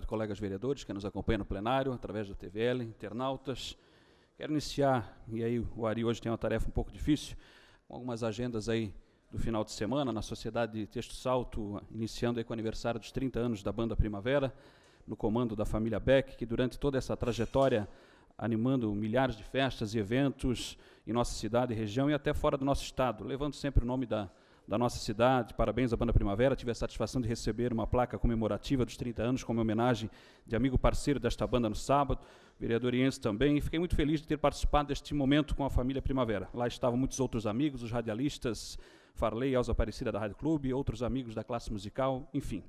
de colegas vereadores que nos acompanham no plenário, através da TVL, internautas. Quero iniciar, e aí o Ari hoje tem uma tarefa um pouco difícil, com algumas agendas aí do final de semana, na Sociedade Texto Salto, iniciando aí com o aniversário dos 30 anos da Banda Primavera, no comando da família Beck, que durante toda essa trajetória, animando milhares de festas e eventos em nossa cidade e região e até fora do nosso estado, levando sempre o nome da, da nossa cidade. Parabéns à Banda Primavera. Tive a satisfação de receber uma placa comemorativa dos 30 anos como homenagem de amigo parceiro desta banda no sábado, vereador Iense também. E fiquei muito feliz de ter participado deste momento com a família Primavera. Lá estavam muitos outros amigos, os radialistas Farley, Elza Aparecida da Rádio Clube, outros amigos da classe musical, enfim.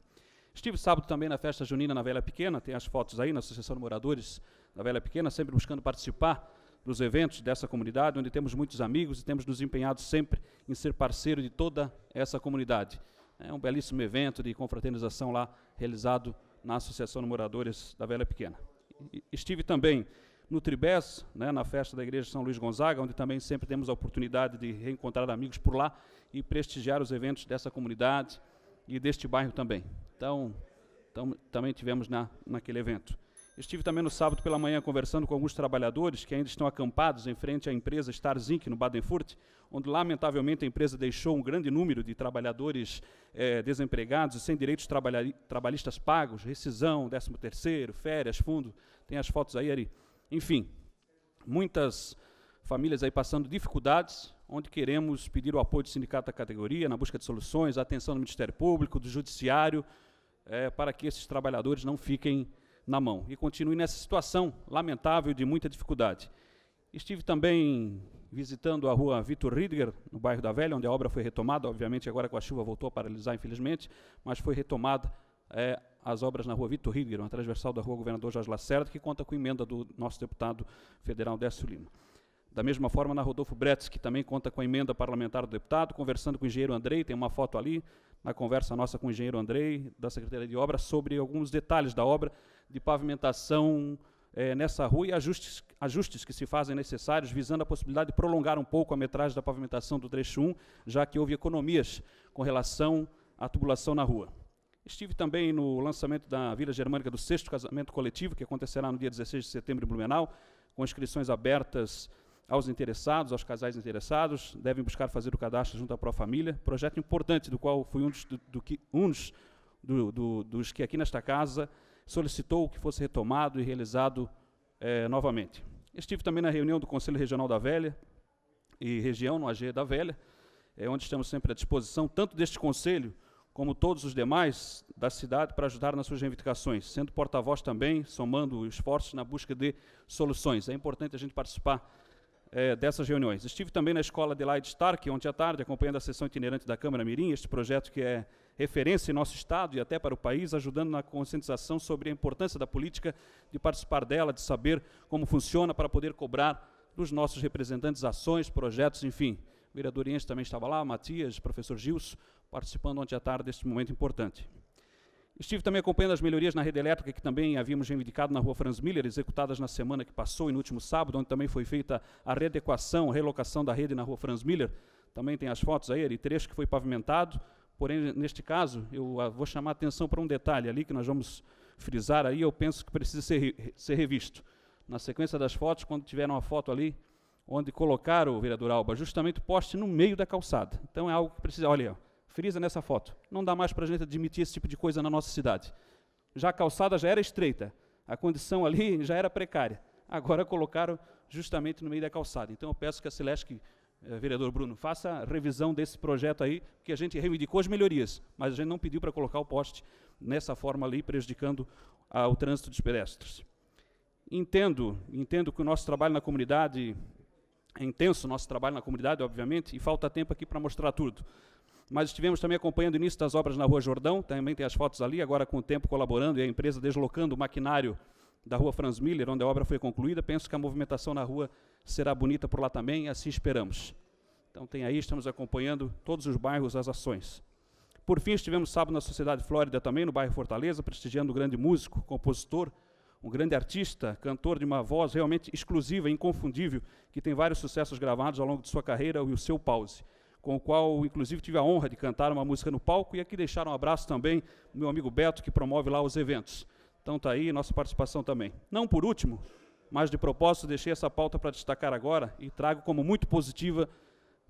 Estive sábado também na festa junina na Velha Pequena, tem as fotos aí na Associação de Moradores da Velha Pequena, sempre buscando participar dos eventos dessa comunidade, onde temos muitos amigos e temos nos empenhado sempre em ser parceiro de toda essa comunidade. É um belíssimo evento de confraternização lá realizado na Associação de Moradores da Velha Pequena. Estive também no Tribés, né, na festa da Igreja São Luís Gonzaga, onde também sempre temos a oportunidade de reencontrar amigos por lá e prestigiar os eventos dessa comunidade e deste bairro também. Então, tam, também tivemos na, naquele evento. Estive também no sábado pela manhã conversando com alguns trabalhadores que ainda estão acampados em frente à empresa Star Zinc, no Badenfurt, onde lamentavelmente a empresa deixou um grande número de trabalhadores eh, desempregados e sem direitos trabalhistas pagos, rescisão, 13 terceiro, férias, fundo, tem as fotos aí, Ari. Enfim, muitas famílias aí passando dificuldades, onde queremos pedir o apoio do sindicato da categoria na busca de soluções, a atenção do Ministério Público, do Judiciário, eh, para que esses trabalhadores não fiquem na mão e continue nessa situação lamentável de muita dificuldade. Estive também visitando a rua Vitor Ridger, no bairro da Velha, onde a obra foi retomada, obviamente agora com a chuva voltou a paralisar, infelizmente, mas foi retomada é, as obras na rua Vitor Ridger, uma transversal da rua Governador Jorge Lacerda, que conta com emenda do nosso deputado federal Décio Lima. Da mesma forma, na Rodolfo Bretz, que também conta com a emenda parlamentar do deputado, conversando com o engenheiro Andrei, tem uma foto ali, na conversa nossa com o engenheiro Andrei, da Secretaria de Obras, sobre alguns detalhes da obra de pavimentação é, nessa rua e ajustes, ajustes que se fazem necessários, visando a possibilidade de prolongar um pouco a metragem da pavimentação do trecho 1, já que houve economias com relação à tubulação na rua. Estive também no lançamento da Vila Germânica do sexto casamento coletivo, que acontecerá no dia 16 de setembro em Blumenau, com inscrições abertas aos interessados, aos casais interessados, devem buscar fazer o cadastro junto à família. projeto importante do qual fui um dos, do, do que, um dos, do, dos que aqui nesta casa solicitou que fosse retomado e realizado é, novamente. Estive também na reunião do Conselho Regional da Velha e região, no AG da Velha, é, onde estamos sempre à disposição, tanto deste Conselho como todos os demais da cidade, para ajudar nas suas reivindicações, sendo porta-voz também, somando esforços na busca de soluções. É importante a gente participar é, dessas reuniões. Estive também na escola de Light Stark ontem à tarde, acompanhando a sessão itinerante da Câmara Mirim, este projeto que é referência em nosso Estado e até para o país, ajudando na conscientização sobre a importância da política, de participar dela, de saber como funciona para poder cobrar dos nossos representantes ações, projetos, enfim. O vereador Ienche também estava lá, Matias, professor Gils, participando ontem à tarde deste momento importante. Estive também acompanhando as melhorias na rede elétrica que também havíamos reivindicado na rua Franz Miller, executadas na semana que passou e no último sábado, onde também foi feita a readequação, relocação da rede na rua Franz Miller. Também tem as fotos aí, ali trecho que foi pavimentado, porém, neste caso, eu ah, vou chamar a atenção para um detalhe ali que nós vamos frisar aí, eu penso que precisa ser, ser revisto. Na sequência das fotos, quando tiveram uma foto ali, onde colocaram, o vereador Alba, justamente o poste no meio da calçada. Então é algo que precisa, olha aí, Frisa nessa foto. Não dá mais para a gente admitir esse tipo de coisa na nossa cidade. Já a calçada já era estreita, a condição ali já era precária. Agora colocaram justamente no meio da calçada. Então eu peço que a Celeste, eh, vereador Bruno, faça a revisão desse projeto aí, porque a gente reivindicou as melhorias, mas a gente não pediu para colocar o poste nessa forma ali, prejudicando ah, o trânsito dos pedestres. Entendo, entendo que o nosso trabalho na comunidade é intenso, nosso trabalho na comunidade, obviamente, e falta tempo aqui para mostrar tudo mas estivemos também acompanhando o início das obras na Rua Jordão, também tem as fotos ali, agora com o tempo colaborando e a empresa deslocando o maquinário da Rua Franz Miller, onde a obra foi concluída. Penso que a movimentação na rua será bonita por lá também, assim esperamos. Então tem aí, estamos acompanhando todos os bairros, as ações. Por fim, estivemos sábado na Sociedade Flórida também, no bairro Fortaleza, prestigiando um grande músico, compositor, um grande artista, cantor de uma voz realmente exclusiva, inconfundível, que tem vários sucessos gravados ao longo de sua carreira, o Seu Pause com o qual, inclusive, tive a honra de cantar uma música no palco, e aqui deixar um abraço também ao meu amigo Beto, que promove lá os eventos. Então está aí nossa participação também. Não por último, mas de propósito, deixei essa pauta para destacar agora e trago como muito positiva,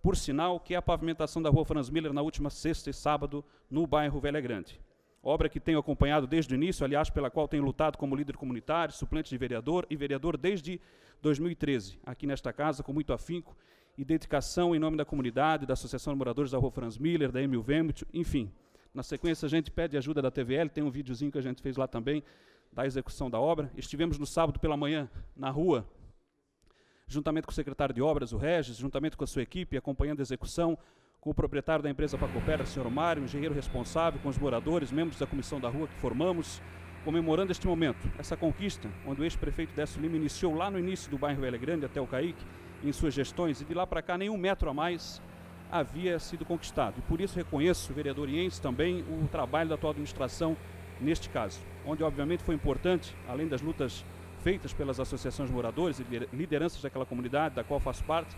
por sinal, que é a pavimentação da rua Franz Miller na última sexta e sábado no bairro Velha Grande. Obra que tenho acompanhado desde o início, aliás, pela qual tenho lutado como líder comunitário, suplente de vereador e vereador desde 2013, aqui nesta casa, com muito afinco e dedicação em nome da comunidade, da Associação de Moradores da Rua Franz Miller, da Emil Vemut, enfim. Na sequência, a gente pede ajuda da TVL, tem um videozinho que a gente fez lá também, da execução da obra. Estivemos no sábado pela manhã na rua, juntamente com o secretário de obras, o Regis, juntamente com a sua equipe, acompanhando a execução, com o proprietário da empresa Pacopera, o senhor Mário, engenheiro responsável, com os moradores, membros da comissão da rua que formamos, comemorando este momento, essa conquista, onde o ex-prefeito Décio Lima iniciou lá no início do bairro Vélez Grande até o Caique, em suas gestões e de lá para cá nenhum metro a mais havia sido conquistado. E por isso reconheço, vereador Iense, também o trabalho da atual administração neste caso, onde obviamente foi importante, além das lutas feitas pelas associações moradores e lideranças daquela comunidade da qual faço parte,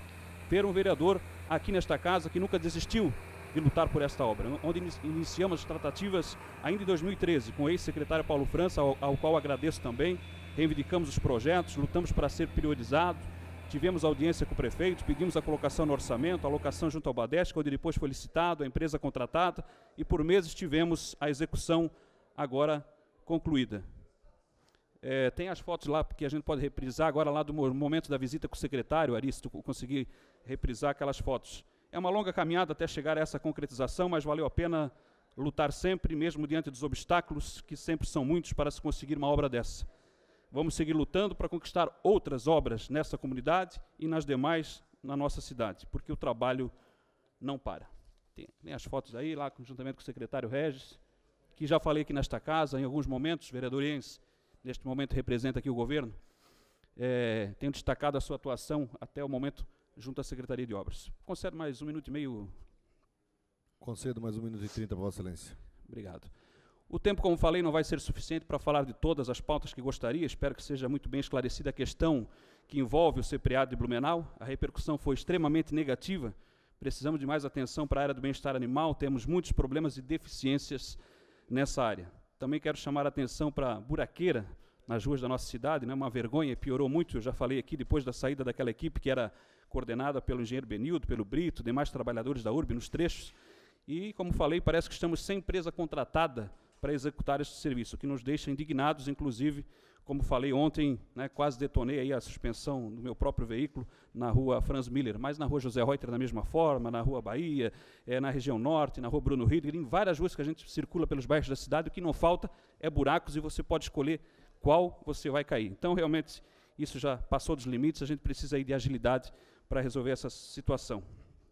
ter um vereador aqui nesta casa que nunca desistiu de lutar por esta obra, onde iniciamos as tratativas ainda em 2013 com o ex-secretário Paulo França, ao, ao qual agradeço também. Reivindicamos os projetos, lutamos para ser priorizado, Tivemos audiência com o prefeito, pedimos a colocação no orçamento, a alocação junto ao Badesc, onde depois foi licitado, a empresa contratada, e por meses tivemos a execução agora concluída. É, tem as fotos lá porque a gente pode reprisar agora lá do momento da visita com o secretário, Aristo, conseguir reprisar aquelas fotos. É uma longa caminhada até chegar a essa concretização, mas valeu a pena lutar sempre, mesmo diante dos obstáculos, que sempre são muitos, para se conseguir uma obra dessa. Vamos seguir lutando para conquistar outras obras nessa comunidade e nas demais na nossa cidade, porque o trabalho não para. Tem, tem as fotos aí, lá juntamente com o secretário Regis, que já falei aqui nesta casa, em alguns momentos, vereador Iense, neste momento representa aqui o governo, é, tenho destacado a sua atuação até o momento junto à Secretaria de Obras. Concedo mais um minuto e meio. Concedo mais um minuto e trinta, Vossa Excelência. Obrigado. O tempo, como falei, não vai ser suficiente para falar de todas as pautas que gostaria. Espero que seja muito bem esclarecida a questão que envolve o CPA de Blumenau. A repercussão foi extremamente negativa. Precisamos de mais atenção para a área do bem-estar animal. Temos muitos problemas e deficiências nessa área. Também quero chamar a atenção para a buraqueira nas ruas da nossa cidade, né? uma vergonha, piorou muito, eu já falei aqui, depois da saída daquela equipe que era coordenada pelo engenheiro Benildo, pelo Brito, demais trabalhadores da URB nos trechos. E, como falei, parece que estamos sem empresa contratada para executar este serviço, que nos deixa indignados, inclusive, como falei ontem, né, quase detonei a suspensão do meu próprio veículo na rua Franz Miller, mas na rua José Reuter da mesma forma, na rua Bahia, é, na região norte, na rua Bruno Ritter, em várias ruas que a gente circula pelos bairros da cidade, o que não falta é buracos e você pode escolher qual você vai cair. Então, realmente, isso já passou dos limites, a gente precisa aí de agilidade para resolver essa situação.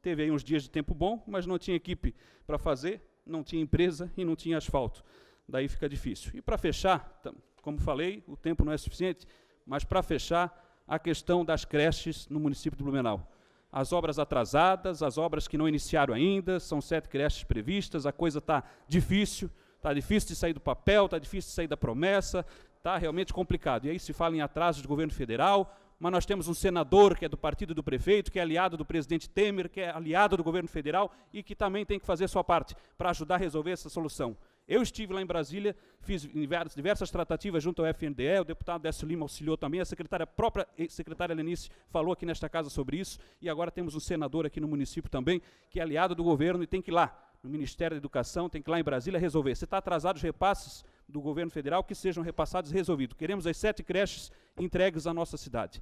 Teve aí uns dias de tempo bom, mas não tinha equipe para fazer, não tinha empresa e não tinha asfalto. Daí fica difícil. E para fechar, como falei, o tempo não é suficiente, mas para fechar, a questão das creches no município de Blumenau. As obras atrasadas, as obras que não iniciaram ainda, são sete creches previstas, a coisa está difícil, está difícil de sair do papel, está difícil de sair da promessa, está realmente complicado. E aí se fala em atrasos do governo federal, mas nós temos um senador que é do partido do prefeito, que é aliado do presidente Temer, que é aliado do governo federal e que também tem que fazer sua parte para ajudar a resolver essa solução. Eu estive lá em Brasília, fiz diversas tratativas junto ao FNDE, o deputado Décio Lima auxiliou também, a secretária a própria eh, secretária Lenice falou aqui nesta casa sobre isso, e agora temos um senador aqui no município também, que é aliado do governo e tem que ir lá, no Ministério da Educação, tem que ir lá em Brasília resolver. Se está atrasado os repasses do governo federal que sejam repassados e resolvidos. Queremos as sete creches entregues à nossa cidade.